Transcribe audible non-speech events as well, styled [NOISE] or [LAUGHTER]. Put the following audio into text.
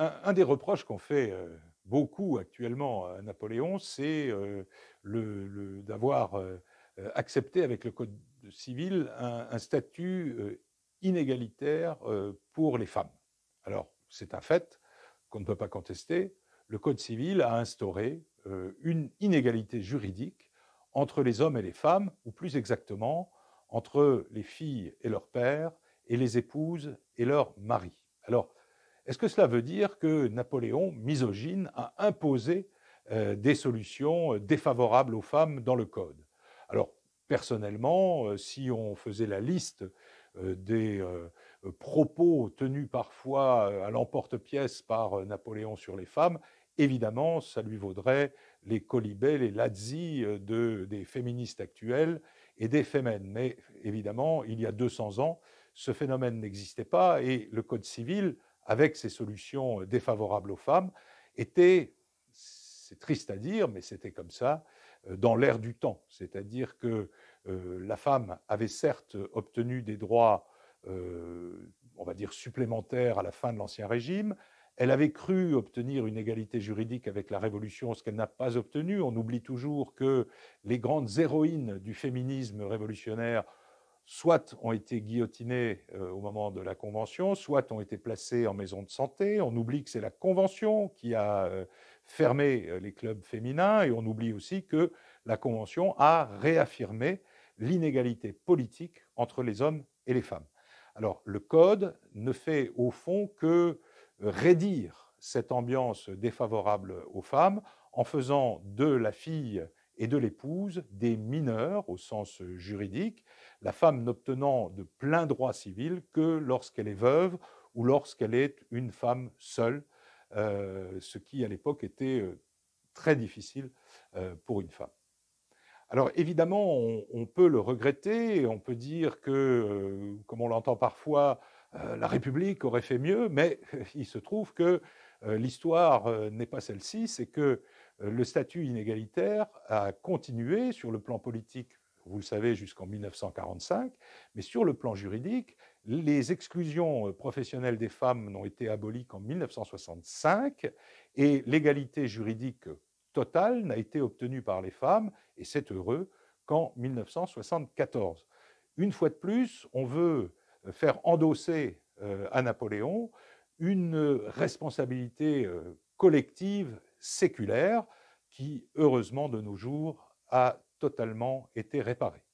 Un, des reproches qu'on fait euh, beaucoup actuellement à euh, Napoléon, c'est euh, d'avoir accepté avec le Code civil un, un statut inégalitaire pour les femmes. Alors, c'est un fait qu'on ne peut pas contester. Le Code civil a instauré une inégalité juridique entre les hommes et les femmes, ou plus exactement, entre les filles et leurs pères, et les épouses et leurs maris. Alors, est-ce que cela veut dire que Napoléon, misogyne, a imposé euh, des solutions euh, défavorables aux femmes dans le Code Alors, personnellement, euh, si on faisait la liste des propos tenus parfois à l'emporte-pièce par Napoléon sur les femmes, évidemment, ça lui vaudrait les colibets, les Lazzi des féministes actuelles et des femmes. Mais évidemment, il y a 200 ans, ce phénomène n'existait pas et le Code civil avec ces solutions euh, défavorables aux femmes, était, c'est triste à dire, mais c'était comme ça, euh, dans l'ère du temps. C'est-à-dire que euh, la femme avait certes obtenu des droits, on va dire, supplémentaires à la fin de l'Ancien Régime, elle avait cru obtenir une égalité juridique avec la Révolution, ce qu'elle n'a pas obtenu. On oublie toujours que les grandes héroïnes du féminisme révolutionnaire soit ont été guillotinés euh, au moment de la Convention, soit ont été placés en maison de santé. On oublie que c'est la Convention qui a euh, fermé euh, les clubs féminins et on oublie aussi que la Convention a réaffirmé l'inégalité politique entre les hommes et les femmes. Alors le Code ne fait au fond que rédire cette ambiance défavorable aux femmes en faisant de la fille et de l'épouse des mineurs au sens juridique, la femme n'obtenant de plein droit civil que lorsqu'elle est veuve ou lorsqu'elle est une femme seule, euh, ce qui à l'époque était euh, très difficile euh, pour une femme. Alors évidemment, on, peut le regretter, on peut dire que, comme on l'entend parfois, la République aurait fait mieux, mais [LAUGHS] il se trouve que euh, l'histoire euh, n'est pas celle-ci, c'est que euh, le statut inégalitaire a continué sur le plan politique, vous le savez, jusqu'en 1945, mais sur le plan juridique, les exclusions professionnelles des femmes n'ont été abolies qu'en 1965 et l'égalité juridique totale n'a été obtenue par les femmes, et c'est heureux, qu'en 1974. Une fois de plus, on veut faire endosser à Napoléon une euh, responsabilité euh, collective séculaire qui, heureusement de nos jours, a totalement été réparée.